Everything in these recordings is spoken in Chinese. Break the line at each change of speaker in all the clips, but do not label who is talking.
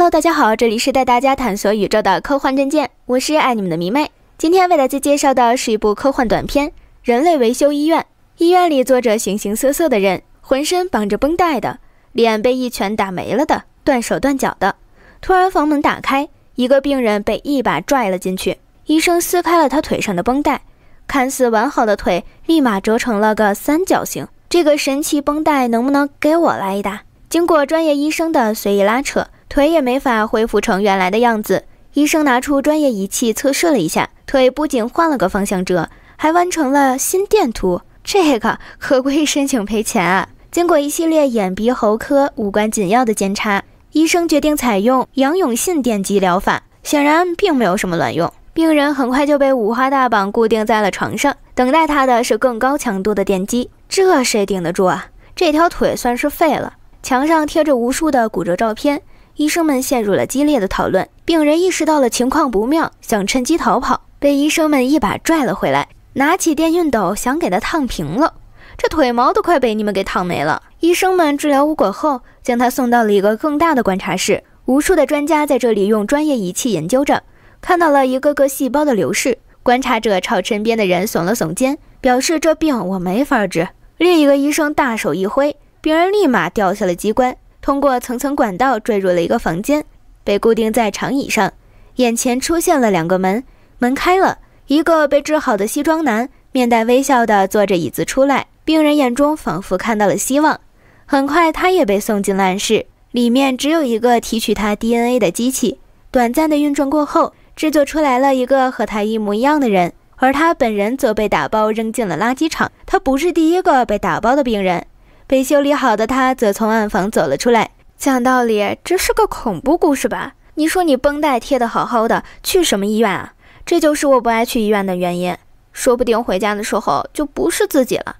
Hello，大家好，这里是带大家探索宇宙的科幻证件，我是爱你们的迷妹。今天为大家介绍的是一部科幻短片《人类维修医院》。医院里坐着形形色色的人，浑身绑着绷带的，脸被一拳打没了的，断手断脚的。突然房门打开，一个病人被一把拽了进去，医生撕开了他腿上的绷带，看似完好的腿立马折成了个三角形。这个神奇绷带能不能给我来一打？经过专业医生的随意拉扯。腿也没法恢复成原来的样子。医生拿出专业仪器测试了一下，腿不仅换了个方向折，还完成了心电图。这个可可以申请赔钱啊！经过一系列眼鼻喉科无关紧要的检查，医生决定采用杨永信电击疗法，显然并没有什么卵用。病人很快就被五花大绑固定在了床上，等待他的是更高强度的电击。这谁顶得住啊？这条腿算是废了。墙上贴着无数的骨折照片。医生们陷入了激烈的讨论，病人意识到了情况不妙，想趁机逃跑，被医生们一把拽了回来，拿起电熨斗想给他烫平了，这腿毛都快被你们给烫没了。医生们治疗无果后，将他送到了一个更大的观察室，无数的专家在这里用专业仪器研究着，看到了一个个细胞的流逝。观察者朝身边的人耸了耸肩，表示这病我没法治。另一个医生大手一挥，病人立马掉下了机关。通过层层管道坠入了一个房间，被固定在长椅上，眼前出现了两个门，门开了，一个被治好的西装男面带微笑地坐着椅子出来，病人眼中仿佛看到了希望。很快，他也被送进了暗室，里面只有一个提取他 DNA 的机器，短暂的运转过后，制作出来了一个和他一模一样的人，而他本人则被打包扔进了垃圾场。他不是第一个被打包的病人。被修理好的他则从暗房走了出来。讲道理，这是个恐怖故事吧？你说你绷带贴的好好的，去什么医院啊？这就是我不爱去医院的原因。说不定回家的时候就不是自己了。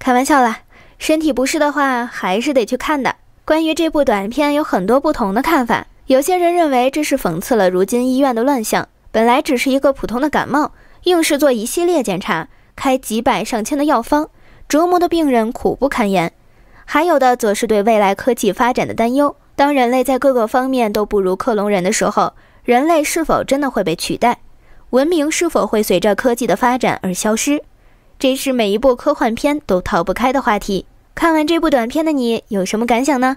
开玩笑啦，身体不适的话还是得去看的。关于这部短片，有很多不同的看法。有些人认为这是讽刺了如今医院的乱象。本来只是一个普通的感冒，硬是做一系列检查，开几百上千的药方，折磨的病人苦不堪言。还有的则是对未来科技发展的担忧。当人类在各个方面都不如克隆人的时候，人类是否真的会被取代？文明是否会随着科技的发展而消失？这是每一部科幻片都逃不开的话题。看完这部短片的你有什么感想呢？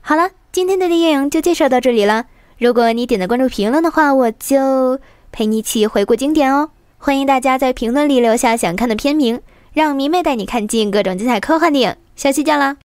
好了，今天的电影就介绍到这里了。如果你点的关注评论的话，我就陪你一起回顾经典哦。欢迎大家在评论里留下想看的片名，让迷妹带你看尽各种精彩科幻电影。下期见啦！